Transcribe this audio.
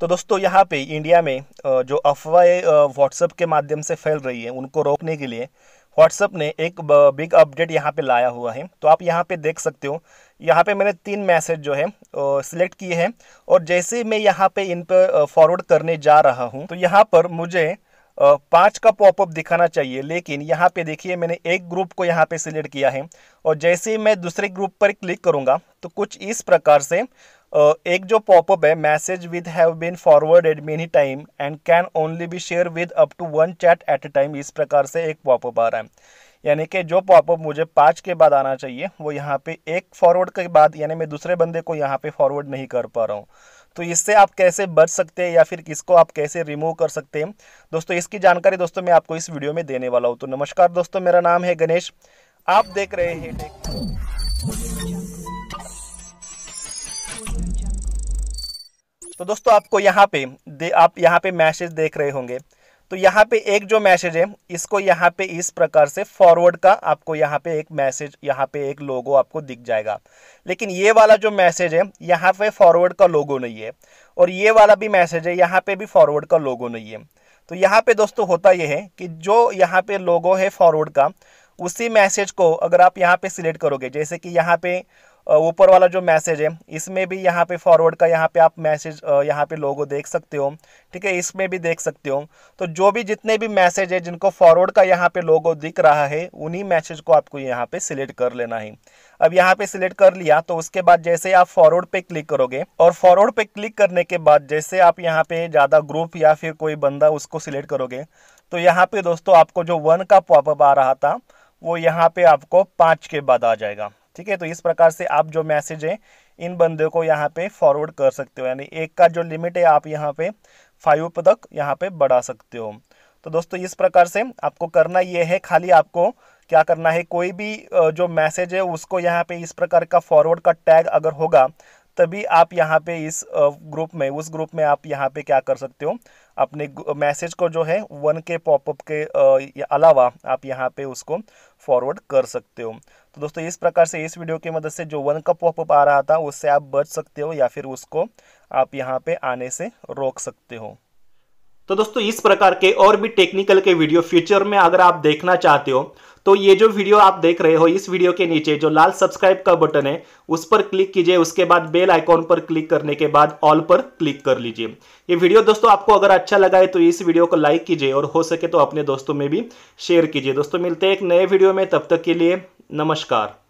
तो दोस्तों यहाँ पे इंडिया में जो अफवाहें व्हाट्सएप के माध्यम से फैल रही है उनको रोकने के लिए व्हाट्सएप ने एक बिग अपडेट यहाँ पे लाया हुआ है तो आप यहाँ पे देख सकते हो यहाँ पे मैंने तीन मैसेज जो है सिलेक्ट किए हैं और जैसे मैं यहाँ पे इन पर फॉरवर्ड करने जा रहा हूँ तो यहाँ पर मुझे पाँच का पॉपअप दिखाना चाहिए लेकिन यहाँ पे देखिए मैंने एक ग्रुप को यहाँ पे सिलेक्ट किया है और जैसे ही मैं दूसरे ग्रुप पर क्लिक करूँगा तो कुछ इस प्रकार से एक जो पॉपअप है message with have been forwarded many time and can only be share with up to one chat at a time इस प्रकार से एक पॉपअप आ रहा है यानी कि जो पॉपअप मुझे पाँच के बाद आना चाहिए वो यहाँ पे एक फॉरवर्ड के बाद यानी मैं दूसरे बंदे को यहाँ पे फॉरवर्ड नहीं कर पा रहा हूँ तो इससे आप कैसे बच सकते हैं या फिर इसको आप कैसे रिमूव कर सकते हैं दोस्तों इसकी जानकारी दोस्तों मैं आपको इस वीडियो में देने वाला हूँ तो नमस्कार दोस्तों मेरा नाम है गणेश आप देख रहे हैं तो दोस्तों आपको यहाँ पे आप यहाँ पे मैसेज देख रहे होंगे तो यहाँ पे एक जो मैसेज है इसको यहाँ पे इस प्रकार से फॉरवर्ड का आपको यहाँ पे एक मैसेज यहाँ पे एक लोगो आपको दिख जाएगा लेकिन ये वाला जो मैसेज है यहाँ पे फॉरवर्ड का लोगो नहीं है और ये वाला भी मैसेज है यहाँ पे भी फॉरवर्ड का लोगो नहीं है तो यहाँ पे दोस्तों होता यह है कि जो यहाँ पे लोगो है फॉरवर्ड का उसी मैसेज को अगर आप यहाँ पे सिलेक्ट करोगे जैसे कि यहाँ पे ऊपर वाला जो मैसेज है इसमें भी यहाँ पे फॉरवर्ड का यहाँ पे आप मैसेज यहाँ पे लोगो देख सकते हो ठीक है इसमें भी देख सकते हो तो जो भी जितने भी मैसेज है जिनको फॉरवर्ड का यहाँ पे लोगो दिख रहा है उन्हीं मैसेज को आपको यहाँ पे सिलेक्ट कर लेना है अब यहाँ पे सिलेक्ट कर लिया तो उसके बाद जैसे आप फॉरवर्ड पे क्लिक करोगे और फॉरवर्ड पे क्लिक करने के बाद जैसे आप यहाँ पे ज़्यादा ग्रुप या फिर कोई बंदा उसको सिलेक्ट करोगे तो यहाँ पे दोस्तों आपको जो वन का पॉपअप आ रहा था वो यहाँ पे आपको पाँच के बाद आ जाएगा ठीक है तो इस प्रकार से आप जो मैसेज है इन बंदे को यहाँ पे फॉरवर्ड कर सकते हो यानी एक का जो लिमिट है आप यहाँ पे फाइव तक यहाँ पे बढ़ा सकते हो तो दोस्तों इस प्रकार से आपको करना ये है खाली आपको क्या करना है कोई भी जो मैसेज है उसको यहाँ पे इस प्रकार का फॉरवर्ड का टैग अगर होगा तभी आप यहाँ पे इस ग्रुप में उस ग्रुप में आप यहाँ पे क्या कर सकते हो अपने मैसेज को जो है वन के पॉपअप के अलावा आप यहाँ पे उसको फॉरवर्ड कर सकते हो तो दोस्तों इस प्रकार से इस वीडियो की मदद से जो वन का पॉपअप आ रहा था उससे आप बच सकते हो या फिर उसको आप यहाँ पे आने से रोक सकते हो तो दोस्तों इस प्रकार के और भी टेक्निकल के वीडियो फ्यूचर में अगर आप देखना चाहते हो तो ये जो वीडियो आप देख रहे हो इस वीडियो के नीचे जो लाल सब्सक्राइब का बटन है उस पर क्लिक कीजिए उसके बाद बेल आइकॉन पर क्लिक करने के बाद ऑल पर क्लिक कर लीजिए ये वीडियो दोस्तों आपको अगर अच्छा लगा है तो इस वीडियो को लाइक कीजिए और हो सके तो अपने दोस्तों में भी शेयर कीजिए दोस्तों मिलते हैं एक नए वीडियो में तब तक के लिए नमस्कार